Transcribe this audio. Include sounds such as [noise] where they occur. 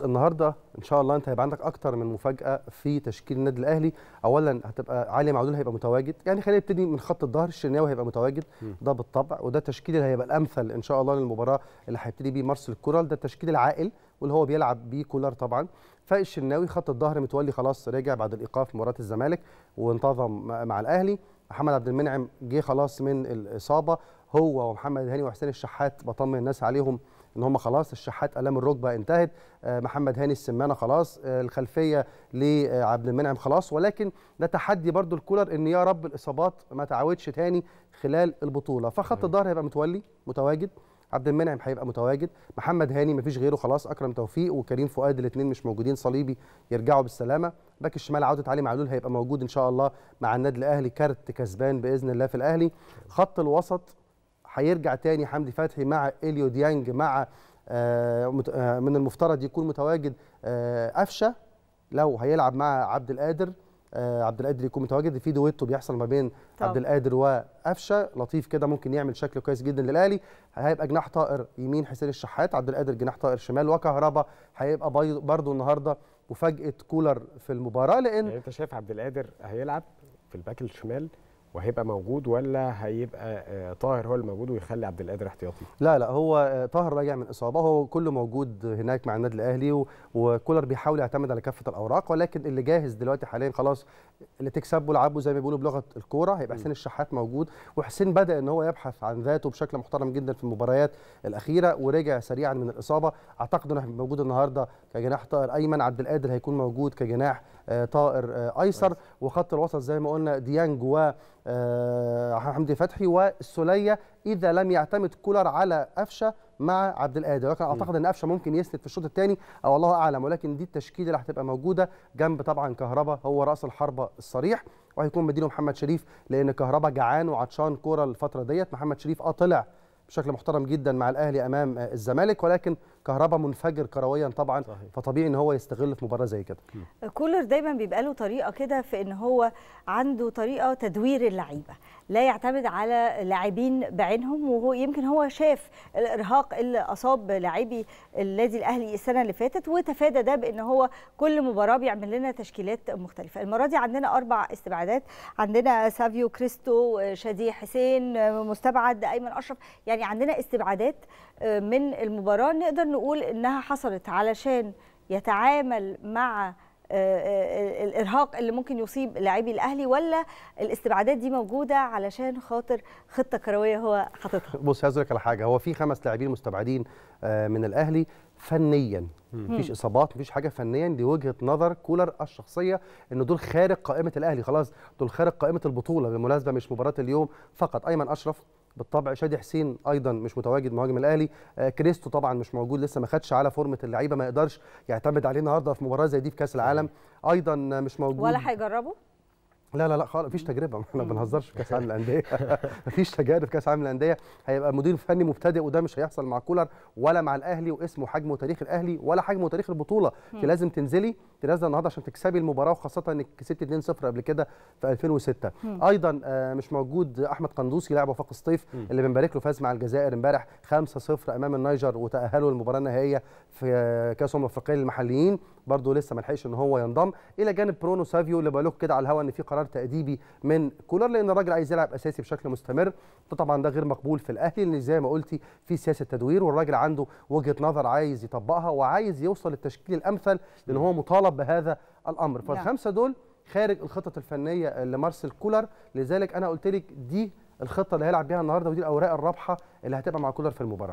النهارده ان شاء الله انت هيبقى عندك اكتر من مفاجاه في تشكيل النادي الاهلي اولا هتبقى علي معدول هيبقى متواجد يعني خلينا نبتدي من خط الظهر الشناوي هيبقى متواجد م. ده بالطبع وده التشكيل اللي هيبقى الامثل ان شاء الله للمباراه اللي هيبتدي بيه مارسيل كورال ده التشكيل العاقل واللي هو بيلعب بيه كولر طبعا فالشناوي خط الظهر متولي خلاص رجع بعد الايقاف مباراه الزمالك وانتظم مع الاهلي محمد عبد المنعم جه خلاص من الاصابه هو ومحمد هاني وحسين الشحات بطمن الناس عليهم ان هم خلاص الشحات الام الركبه انتهت آه، محمد هاني السمانه خلاص آه، الخلفيه لعبد آه، المنعم خلاص ولكن ده تحدي برده الكولر ان يا رب الاصابات ما تعاودش تاني خلال البطوله فخط الظهر هيبقى متولي متواجد عبد المنعم هيبقى متواجد محمد هاني مفيش غيره خلاص اكرم توفيق وكريم فؤاد الاثنين مش موجودين صليبي يرجعوا بالسلامه باك الشمال عوده علي معلول هيبقى موجود ان شاء الله مع النادي الاهلي كارت كسبان باذن الله في الاهلي خط الوسط هيرجع تاني حمدي فتحي مع اليو ديانج مع آه، آه، من المفترض يكون متواجد آه، قفشه لو هيلعب مع عبد القادر عبد القادر يكون متواجد في دويتو بيحصل ما بين طبعا. عبد القادر وقفشه لطيف كده ممكن يعمل شكل كويس جدا للاهلي هيبقى جناح طائر يمين حسين الشحات عبد القادر جناح طائر شمال وكهربا هيبقى برضه النهارده مفاجاه كولر في المباراه لان يعني انت شايف عبد القادر هيلعب في الباك الشمال وهيبقى موجود ولا هيبقى آه، طاهر هو اللي موجود ويخلي عبد القادر احتياطي؟ لا لا هو آه، طاهر راجع من اصابه هو كله موجود هناك مع النادي الاهلي وكولر بيحاول يعتمد على كافه الاوراق ولكن اللي جاهز دلوقتي حاليا خلاص اللي تكسبه العبه زي ما بيقولوا بلغه الكوره هيبقى حسين الشحات موجود وحسين بدا ان هو يبحث عن ذاته بشكل محترم جدا في المباريات الاخيره ورجع سريعا من الاصابه اعتقد انه موجود النهارده كجناح طاهر ايمن عبد القادر هيكون موجود كجناح آه، طائر آه، ايسر وخط الوسط زي ما قلنا ديانج و آه، حمدي فتحي والسوليه اذا لم يعتمد كولر على قفشه مع عبد القادر ولكن اعتقد ان قفشه ممكن يسند في الشوط الثاني او الله اعلم ولكن دي التشكيله اللي هتبقى موجوده جنب طبعا كهربا هو راس الحربه الصريح وهيكون بديله محمد شريف لان كهربا جعان وعطشان كوره الفتره ديت محمد شريف اه طلع بشكل محترم جدا مع الاهلي امام الزمالك ولكن كهربا منفجر كرويا طبعا صحيح. فطبيعي ان هو يستغل في مباراه زي كده كولر دايما بيبقى له طريقه كده في ان هو عنده طريقه تدوير اللعيبه لا يعتمد على لاعبين بعينهم وهو يمكن هو شاف الارهاق اللي اصاب لاعبي النادي الاهلي السنه اللي فاتت وتفادى ده بان هو كل مباراه بيعمل لنا تشكيلات مختلفه المره دي عندنا اربع استبعادات عندنا سافيو كريستو شادي حسين مستبعد ايمن اشرف يعني عندنا استبعادات آه، من المباراه نقدر نقول انها حصلت علشان يتعامل مع الارهاق اللي ممكن يصيب لاعبي الاهلي ولا الاستبعادات دي موجوده علشان خاطر خطه كرويه هو حاططها بص عايز على حاجه هو في خمس لاعبين مستبعدين آه، من الاهلي فنيا مفيش اصابات مفيش حاجه فنيا دي وجهه نظر كولر الشخصيه ان دول خارج قائمه الاهلي خلاص دول خارج قائمه البطوله بالمناسبه مش مباراه اليوم فقط ايمن اشرف بالطبع شادي حسين ايضا مش متواجد مهاجم الاهلي آه، كريستو طبعا مش موجود لسه ما خدش على فورمه اللعيبه ما يقدرش يعتمد عليه النهارده في مباراه زي دي في كاس العالم أيوة. ايضا مش موجود ولا هيجربه لا لا لا خالص مفيش تجربه [laughs] ما احنا ما بنهزرش في كاس عالم الانديه [laughs] [laughs] مفيش تجارب في كاس عالم الانديه هيبقى مدير فني مبتدئ وده مش هيحصل مع كولر ولا مع الاهلي واسمه حجمه وتاريخ الاهلي ولا حجمه وتاريخ البطوله انت لازم تنزلي تنزلي النهارده عشان تكسبي المباراه وخاصه انك كسبتي 2-0 قبل كده في 2006 مم. ايضا آه، مش موجود احمد قندوسي لاعب وفاق الصيف اللي بنبارك له فاز مع الجزائر امبارح 5-0 امام النيجر وتاهلوا للمباراه النهائيه في كاس الامم الافريقيه للمحليين برضه لسه ما لحقش ان هو ينضم الى جانب برونو سافيو اللي بقول كده على الهواء ان في قرار تاديبي من كولر لان الراجل عايز يلعب اساسي بشكل مستمر طبعا ده غير مقبول في الاهلي لان زي ما قلتي في سياسه تدوير والراجل عنده وجهه نظر عايز يطبقها وعايز يوصل للتشكيل الامثل لان هو مطالب بهذا الامر نعم. فالخمسه دول خارج الخطط الفنيه لمارسيل كولر لذلك انا قلت لك دي الخطه اللي هيلعب بيها النهارده ودي الاوراق الرابحه اللي هتبقى مع كولر في المباراه